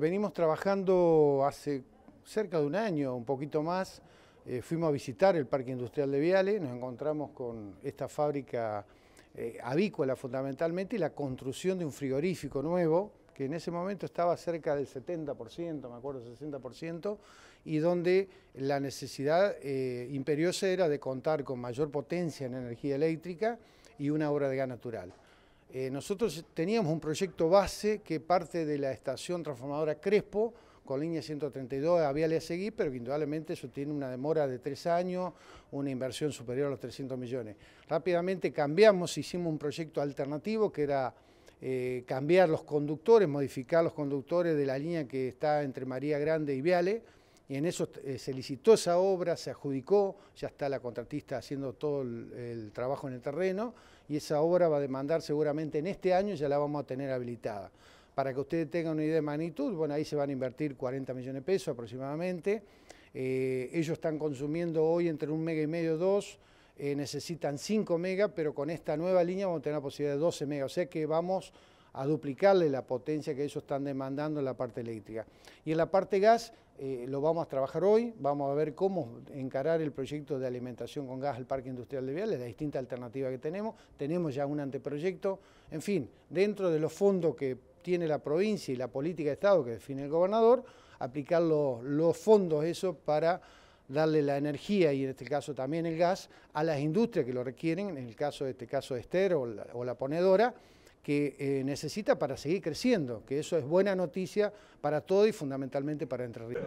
Venimos trabajando hace cerca de un año, un poquito más. Eh, fuimos a visitar el Parque Industrial de Viale, nos encontramos con esta fábrica eh, avícola fundamentalmente y la construcción de un frigorífico nuevo, que en ese momento estaba cerca del 70%, me acuerdo, 60%, y donde la necesidad eh, imperiosa era de contar con mayor potencia en energía eléctrica y una obra de gas natural. Eh, nosotros teníamos un proyecto base que parte de la estación transformadora Crespo, con línea 132 Viale a seguir, pero indudablemente eso tiene una demora de tres años, una inversión superior a los 300 millones. Rápidamente cambiamos, hicimos un proyecto alternativo que era eh, cambiar los conductores, modificar los conductores de la línea que está entre María Grande y Viale, en eso eh, se licitó esa obra, se adjudicó, ya está la contratista haciendo todo el, trabajo en el terreno y esa obra va a demandar seguramente en este año, ya la vamos a tener habilitada. Para que ustedes tengan una idea de magnitud, bueno, ahí se van a invertir 40 millones de pesos aproximadamente. Eh, ellos están consumiendo hoy entre un mega y medio, dos, eh, necesitan 5 megas, pero con esta nueva línea vamos a tener la posibilidad de 12 megas, o sea que vamos a duplicarle la potencia que ellos están demandando en la parte eléctrica. Y en la parte gas eh, lo vamos a trabajar hoy, vamos a ver cómo encarar el proyecto de alimentación con gas al Parque Industrial de Viales, la distinta alternativa que tenemos, tenemos ya un anteproyecto, en fin, dentro de los fondos que tiene la provincia y la política de Estado que define el gobernador, aplicar los, fondos eso para darle la energía y en este caso también el gas a las industrias que lo requieren, en el caso de este caso Esther o la ponedora, que eh, necesita para seguir creciendo, que eso es buena noticia para todo y fundamentalmente para Entre Ríos.